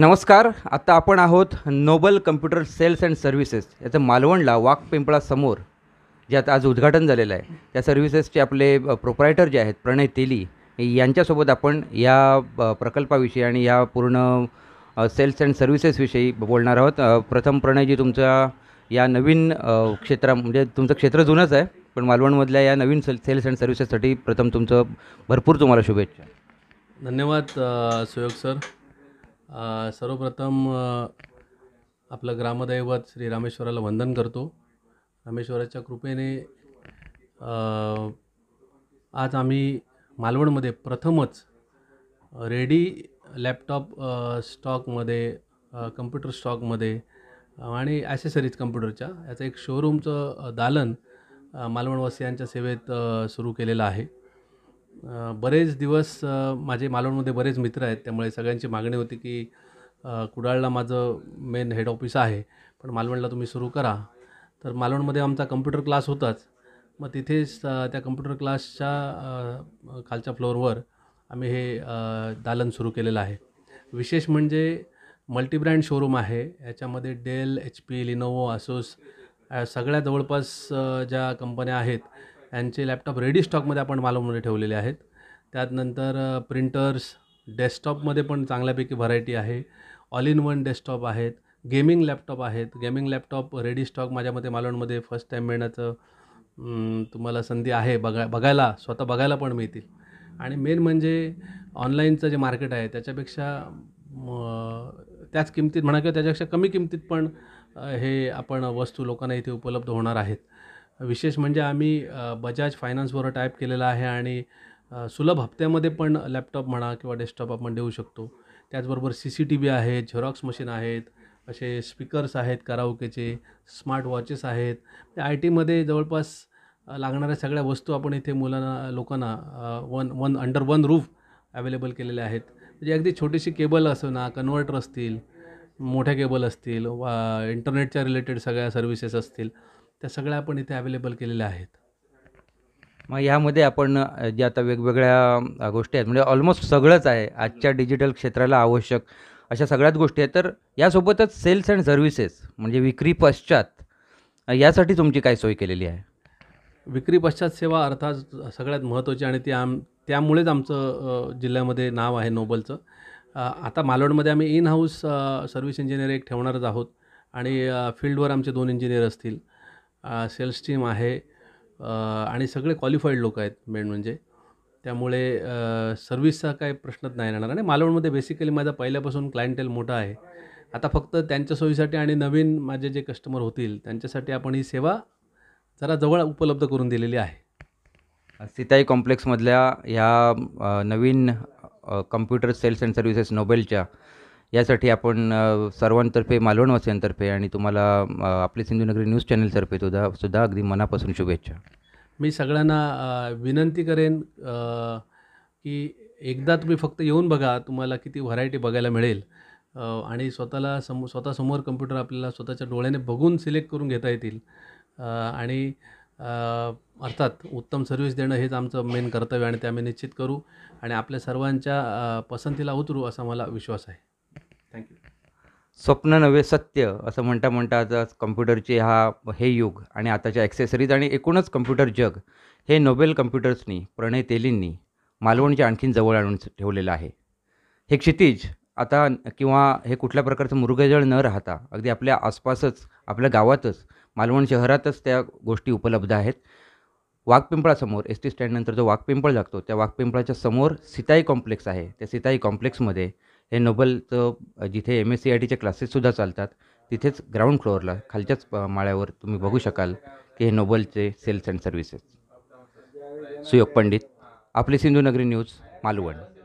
नमस्कार आता आपण आहोत Noble computer sales and services याचं मालवणला वाघपिंपळासमोर ज्यात आज उद्घाटन झालेलं आहे त्या सर्व्हिसेसचे आपले प्रोप्रायटर जे आहेत प्रणय तेली यांच्यासोबत आपण या प्रकल्पाविषयी आणि या पूर्ण सेल्स अँड सर्व्हिसेसविषयी बोलणार आहोत प्रथम प्रणयजी तुमच्या या नवीन क्षेत्रा म्हणजे तुमचं क्षेत्र जुनंच आहे पण मालवणमधल्या या नवीन सेल सेल्स अँड सर्व्हिसेससाठी प्रथम तुमचं भरपूर तुम्हाला शुभेच्छा धन्यवाद सुयोग सर सर्वप्रथम आपलं ग्रामदैवत श्री रामेश्वराला वंदन करतो रामेश्वराच्या कृपेने आज आम्ही मालवणमध्ये प्रथमच रेडी लॅपटॉप स्टॉकमध्ये कम्प्युटर स्टॉकमध्ये आणि ॲसेसरीज कम्प्युटरच्या याचं एक शोरूमचं दालन मालवणवासियांच्या सेवेत सुरू केलेलं आहे बरेच दिवस माझे मालवणमध्ये बरेच मित्र आहेत त्यामुळे सगळ्यांची मागणी होती की कुडाळला माझं मेन हेड ऑफिस आहे पण मालवणला तुम्ही सुरू करा तर मालवणमध्ये आमचा कम्प्युटर क्लास होताच मग तिथेच त्या कम्प्युटर क्लासच्या खालच्या फ्लोअरवर आम्ही हे दालन सुरू केलेलं आहे विशेष म्हणजे मल्टीब्रँड शोरूम आहे याच्यामध्ये Dell H P Lenovo Asus सगळ्या जवळपास ज्या कंपन्या आहेत यांचे लॅपटॉप रेडी स्टॉकमध्ये आपण मालवमध्ये ठेवलेले आहेत त्यानंतर प्रिंटर्स डेस्कटॉपमध्ये पण चांगल्यापैकी व्हरायटी आहे ऑल इन वन डेस्कटॉप आहेत गेमिंग लॅपटॉप आहेत गेमिंग लॅपटॉप रेडी स्टॉक माझ्यामध्ये मालवणमध्ये फर्स्ट टाईम मिळण्याचं तुम्हाला संधी आहे बघा बघायला स्वतः बघायला पण मिळतील आणि मेन म्हणजे ऑनलाईनचं जे मार्केट आहे त्याच्यापेक्षा त्याच किमतीत म्हणा किंवा त्याच्यापेक्षा कमी किमतीत पण हे आपण वस्तू लोकांना इथे उपलब्ध होणार आहेत विशेष म्हणजे आम्ही बजाज फायनान्सवर टाईप केलेला आहे आणि सुलभ हप्त्यामध्ये पण लॅपटॉप म्हणा किंवा डेस्कटॉप आपण देऊ शकतो त्याचबरोबर सी सी टी व्ही आहेत झेरॉक्स मशीन आहेत असे स्पीकर्स आहेत कराओकेचे स्मार्ट वॉचेस आहेत म्हणजे आय टीमध्ये जवळपास लागणाऱ्या सगळ्या वस्तू आपण इथे मुलांना लोकांना one one under one roof available केलेल्या आहेत म्हणजे अगदी छोटीशी केबल असो ना कन्व्हर्टर असतील मोठ्या केबल असतील वा इंटरनेटच्या रिलेटेड सगळ्या सर्व्हिसेस असतील त्या सगळ्या आपण इथे अवेलेबल केलेल्या आहेत मग ह्यामध्ये आपण जे आता वेगवेगळ्या गोष्टी आहेत म्हणजे ऑलमोस्ट सगळंच आहे आजच्या डिजिटल क्षेत्राला आवश्यक अशा सगळ्याच गोष्टी आहेत तर यासोबतच सेल्स अँड सर्व्हिसेस म्हणजे विक्री पश्चात यासाठी तुमची काय सोय केलेली आहे विक्री पश्चात सेवा अर्थात सगळ्यात महत्त्वाची आणि ती आम त्यामुळेच आमचं जिल्ह्यामध्ये नाव आहे नोबलचं आता मालवणमध्ये आम्ही इन हाऊस सर्व्हिस इंजिनियर एक ठेवणारच आहोत आणि फील्डवर आमचे दोन इंजिनियर असतील सेल्स टीम आहे आणि सगळे क्वालिफाईड लोक आहेत मेन म्हणजे त्यामुळे सर्व्हिसचा काही प्रश्नच नाही राहणार आणि मालवणमध्ये बेसिकली माझा पहिल्यापासून क्लायंटेल मोठा आहे आता फक्त त्यांच्या सोयीसाठी आणि नवीन माझे जे कस्टमर होतील त्यांच्यासाठी आपण ही सेवा जरा जवळ उपलब्ध करून दिलेली आहे सीताई कॉम्प्लेक्समधल्या ह्या नवीन कम्प्युटर सेल्स अँड सर्व्हिसेस नोबेलच्या यासाठी आपण सर्वांतर्फे मालवणवासियांतर्फे आणि तुम्हाला आपली सिंधुनगरी न्यूज चॅनलतर्फे सुद्धा सुद्धा अगदी मनापासून शुभेच्छा मी सगळ्यांना विनंती करेन की एकदा तुम्ही फक्त येऊन बघा तुम्हाला किती व्हरायटी बघायला मिळेल आणि स्वतःला सम समोर कम्प्युटर आपल्याला स्वतःच्या डोळ्याने बघून सिलेक्ट करून घेता येतील आणि अर्थात उत्तम सर्व्हिस देणं हेच आमचं मेन कर्तव्य आणि ते आम्ही निश्चित करू आणि आपल्या सर्वांच्या पसंतीला उतरू असा मला विश्वास आहे थँक्यू स्वप्न नव्हे सत्य असं म्हणता म्हणता आता कम्प्युटरचे हा हे युग आणि आताच्या ॲक्सेसरीज आणि एकूणच कम्प्युटर जग हे नोबेल कम्प्युटर्सनी प्रणय तेलींनी मालवणच्या आणखीन जवळ आणून ठेवलेलं आहे हे क्षितिज आता किंवा हे कुठल्या प्रकारचं मृगजळ न राहता अगदी आपल्या आसपासच आपल्या गावातच मालवण शहरातच त्या गोष्टी उपलब्ध आहेत वाघपिंपळासमोर एस टी स्टँडनंतर जो वाघपिंपळ लागतो त्या वाघपिंपळाच्या समोर सिताई कॉम्प्लेक्स आहे त्या सिताई कॉम्प्लेक्समध्ये हे नोबलचं जिथे एम एस सी आय टीच्या क्लासेससुद्धा चालतात तिथेच ग्राउंड फ्लोअरला खालच्याच माळ्यावर तुम्ही बघू शकाल की हे नोबलचे sales and services Suyog Pandit आपली सिंधुनगरी न्यूज मालवण